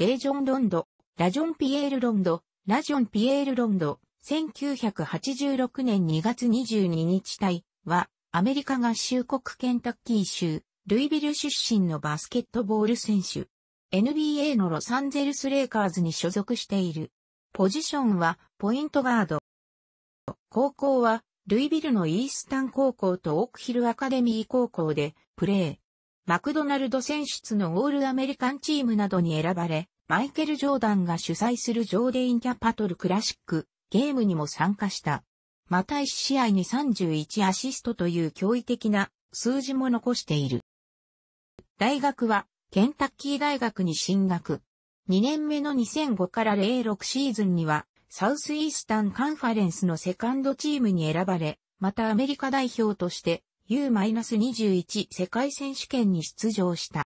レージョン・ロンド、ラジョン・ピエール・ロンド、ラジョン・ピエール・ロンド、1986年2月22日隊は、アメリカ合衆国ケンタッキー州、ルイビル出身のバスケットボール選手。NBA のロサンゼルス・レイカーズに所属している。ポジションは、ポイントガード。高校は、ルイビルのイースタン高校とオークヒルアカデミー高校で、プレー。マクドナルド選出のオールアメリカンチームなどに選ばれ、マイケル・ジョーダンが主催するジョーデイン・キャパトル・クラシック、ゲームにも参加した。また1試合に31アシストという驚異的な数字も残している。大学は、ケンタッキー大学に進学。2年目の2005から06シーズンには、サウスイースタンカンファレンスのセカンドチームに選ばれ、またアメリカ代表として U-21 世界選手権に出場した。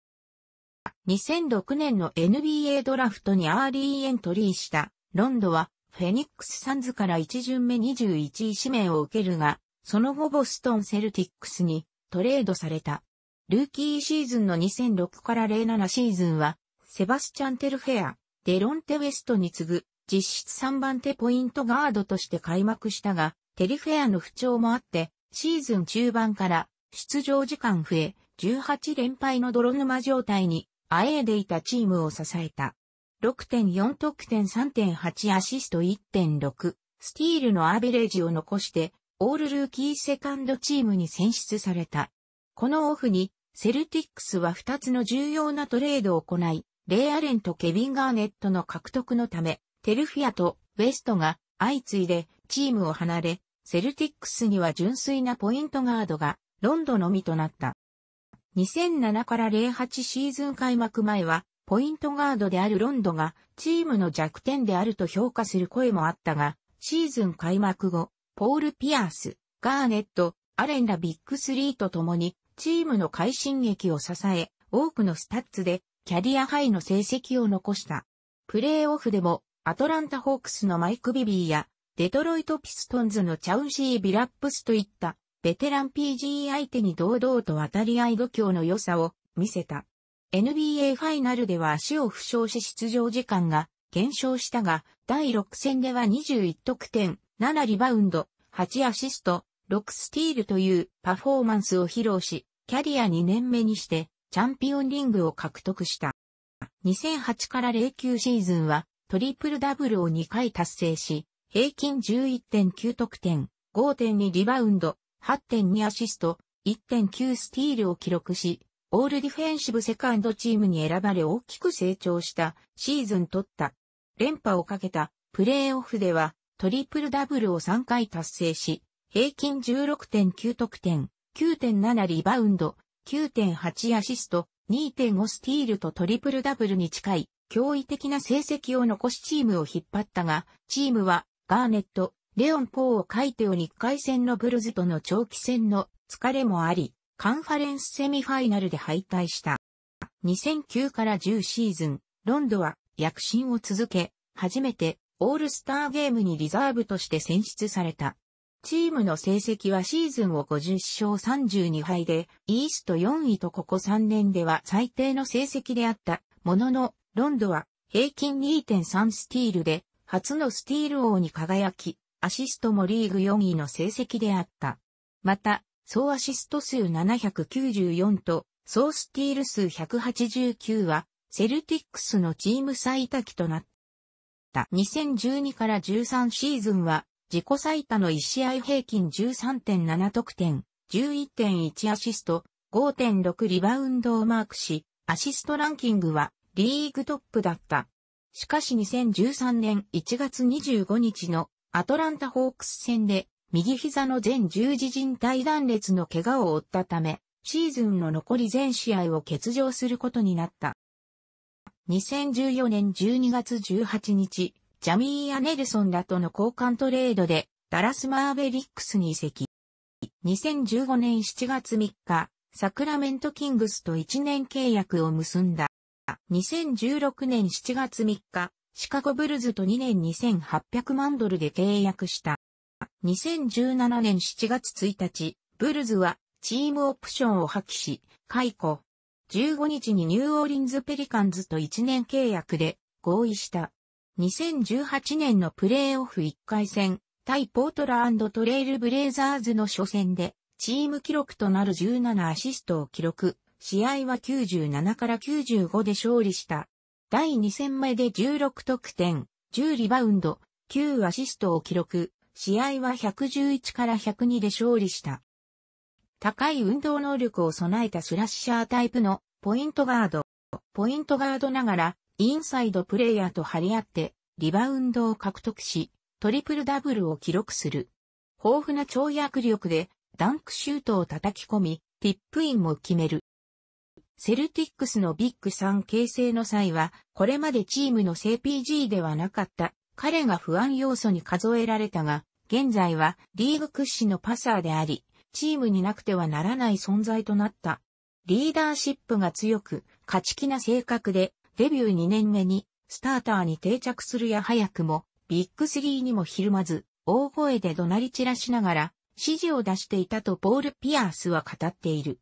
2006年の NBA ドラフトにアーリーエントリーしたロンドはフェニックスサンズから1巡目21位指名を受けるが、その後ボストンセルティックスにトレードされた。ルーキーシーズンの2006から07シーズンは、セバスチャン・テルフェア、デロンテ・ウェストに次ぐ実質3番手ポイントガードとして開幕したが、テリフェアの不調もあって、シーズン中盤から出場時間増え、18連敗の泥沼状態にあえいでいたチームを支えた。6.4得点3.8アシスト1.6、スティールのアベレージを残して、オールルーキーセカンドチームに選出された。このオフに、セルティックスは2つの重要なトレードを行い、レイ・アレンとケビン・ガーネットの獲得のため、テルフィアとウェストが相次いでチームを離れ、セルティックスには純粋なポイントガードがロンドのみとなった。2007から08シーズン開幕前は、ポイントガードであるロンドがチームの弱点であると評価する声もあったが、シーズン開幕後、ポール・ピアース、ガーネット、アレンらビッグスリーと共にチームの快進撃を支え、多くのスタッツでキャリアハイの成績を残した。プレーオフでもアトランタホークスのマイク・ビビーやデトロイト・ピストンズのチャウンシー・ビラップスといったベテラン PG 相手に堂々と渡り合い度胸の良さを見せた。NBA ファイナルでは足を負傷し出場時間が減少したが、第6戦では21得点、7リバウンド、8アシスト、6スティールというパフォーマンスを披露し、キャリア2年目にしてチャンピオンリングを獲得した。2008から09シーズンはトリプルダブルを2回達成し、平均11.9得点、5.2リバウンド、8.2アシスト、1.9スティールを記録し、オールディフェンシブセカンドチームに選ばれ大きく成長したシーズン取った。連覇をかけたプレーオフではトリプルダブルを3回達成し、平均16.9得点、9.7リバウンド、9.8アシスト、2.5スティールとトリプルダブルに近い驚異的な成績を残しチームを引っ張ったが、チームはガーネット、レオン・ポーを書いてり日回戦のブルズとの長期戦の疲れもあり、カンファレンスセミファイナルで敗退した。2009から10シーズン、ロンドは躍進を続け、初めてオールスターゲームにリザーブとして選出された。チームの成績はシーズンを50勝32敗で、イースト4位とここ3年では最低の成績であった。ものの、ロンドは平均2.3スティールで、初のスティール王に輝き、アシストもリーグ4位の成績であった。また、総アシスト数794と、総スティール数189は、セルティックスのチーム最多期となった。2012から13シーズンは、自己最多の1試合平均13.7得点、11.1アシスト、5.6リバウンドをマークし、アシストランキングはリーグトップだった。しかし2013年1月25日のアトランタホークス戦で右膝の全十字靭帯断裂の怪我を負ったため、シーズンの残り全試合を欠場することになった。2014年12月18日、ジャミー・アネルソンらとの交換トレードで、ダラス・マーベリックスに移籍。2015年7月3日、サクラメント・キングスと1年契約を結んだ。2016年7月3日、シカゴブルズと2年2800万ドルで契約した。2017年7月1日、ブルズはチームオプションを破棄し、解雇。15日にニューオーリンズペリカンズと1年契約で合意した。2018年のプレーオフ1回戦、対ポートラトレイルブレイザーズの初戦で、チーム記録となる17アシストを記録。試合は97から95で勝利した。第2戦目で16得点、10リバウンド、9アシストを記録、試合は111から102で勝利した。高い運動能力を備えたスラッシャータイプのポイントガード。ポイントガードながら、インサイドプレイヤーと張り合って、リバウンドを獲得し、トリプルダブルを記録する。豊富な跳躍力で、ダンクシュートを叩き込み、ティップインも決める。セルティックスのビッグ3形成の際は、これまでチームの CPG ではなかった彼が不安要素に数えられたが、現在はリーグ屈指のパサーであり、チームになくてはならない存在となった。リーダーシップが強く、勝ち気な性格で、デビュー2年目に、スターターに定着するや早くも、ビッグ3にもひるまず、大声で怒鳴り散らしながら、指示を出していたとポール・ピアースは語っている。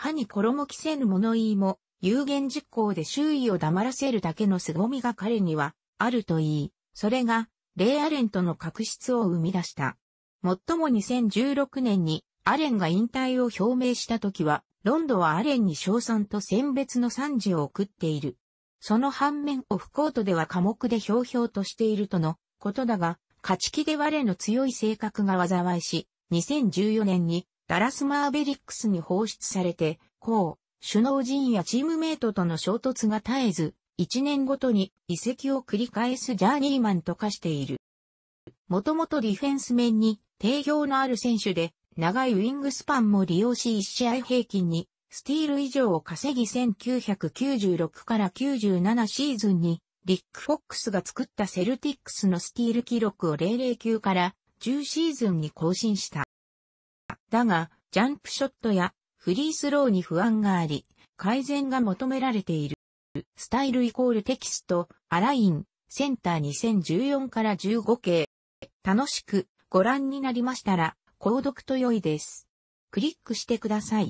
歯に衣着せぬ物言いも、有言実行で周囲を黙らせるだけの凄みが彼には、あると言い、それが、レイ・アレンとの確執を生み出した。もっとも2016年に、アレンが引退を表明した時は、ロンドはアレンに賞賛と選別の賛辞を送っている。その反面オフコートでは寡黙でひょうひょうとしているとのことだが、勝ち気で我の強い性格が災いし、2014年にダラスマーベリックスに放出されて、こう、首脳陣やチームメイトとの衝突が絶えず、1年ごとに移籍を繰り返すジャーニーマンと化している。もともとディフェンス面に定評のある選手で、長いウィングスパンも利用し1試合平均に、スティール以上を稼ぎ1996から97シーズンに、リック・フォックスが作ったセルティックスのスティール記録を009から10シーズンに更新した。だが、ジャンプショットやフリースローに不安があり、改善が求められている。スタイルイコールテキスト、アライン、センター2014から15系。楽しくご覧になりましたら、購読と良いです。クリックしてください。